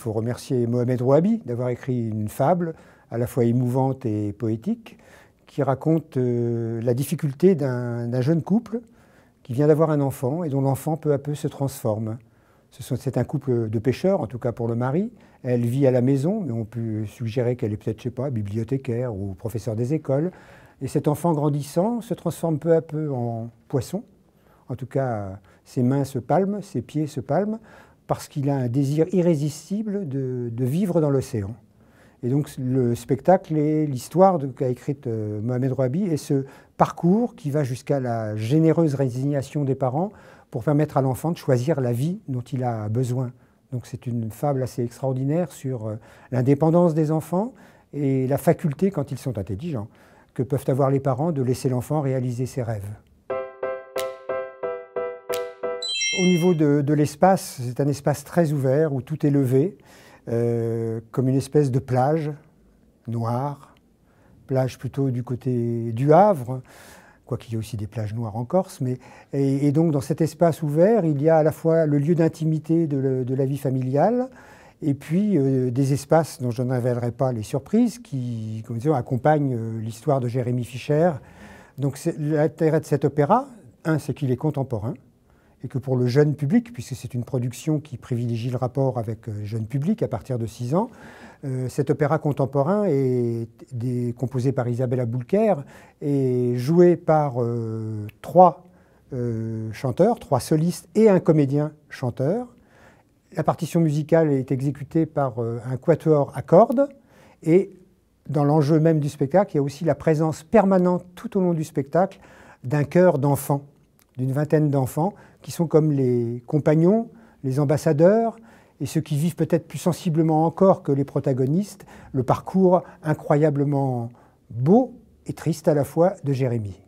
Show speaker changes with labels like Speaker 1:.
Speaker 1: Il faut remercier Mohamed Rouabi d'avoir écrit une fable à la fois émouvante et poétique qui raconte euh, la difficulté d'un jeune couple qui vient d'avoir un enfant et dont l'enfant peu à peu se transforme. C'est un couple de pêcheurs, en tout cas pour le mari. Elle vit à la maison, mais on peut suggérer qu'elle est peut-être, je sais pas, bibliothécaire ou professeur des écoles. Et cet enfant grandissant se transforme peu à peu en poisson. En tout cas, ses mains se palment, ses pieds se palment parce qu'il a un désir irrésistible de, vivre dans l'océan. Et donc le spectacle et l'histoire qu'a écrite euh, Mohamed Rouabi et ce parcours qui va jusqu'à la généreuse résignation des parents pour permettre à l'enfant de choisir la vie dont il a besoin. Donc c'est une fable assez extraordinaire sur euh, l'indépendance des enfants et la faculté, quand ils sont intelligents, que peuvent avoir les parents de laisser l'enfant réaliser ses rêves. Au niveau de, l'espace, c'est un espace très ouvert où tout est levé, euh, comme une espèce de plage noire, plage plutôt du côté du Havre, quoiqu'il y ait aussi des plages noires en Corse. Mais, et, donc dans cet espace ouvert, il y a à la fois le lieu d'intimité de, la vie familiale, et puis euh, des espaces dont je ne pas les surprises, qui comme disons, accompagnent euh, l'histoire de Jérémy Fischer. Donc l'intérêt de cet opéra, un, c'est qu'il est contemporain, et que pour le jeune public, puisque c'est une production qui privilégie le rapport avec le euh, jeune public à partir de 6 ans, euh, cet opéra contemporain est composé par Isabella Boulker et joué par euh, trois chanteurs, trois solistes et un comédien chanteur. La partition musicale est exécutée par un quatuor à cordes et dans l'enjeu même du spectacle, il y a aussi la présence permanente tout au long du spectacle d'un chœur d'enfant, d'une vingtaine d'enfants qui sont comme les compagnons, les ambassadeurs et ceux qui vivent peut-être plus sensiblement encore que les protagonistes le parcours incroyablement beau et triste à la fois de Jérémie.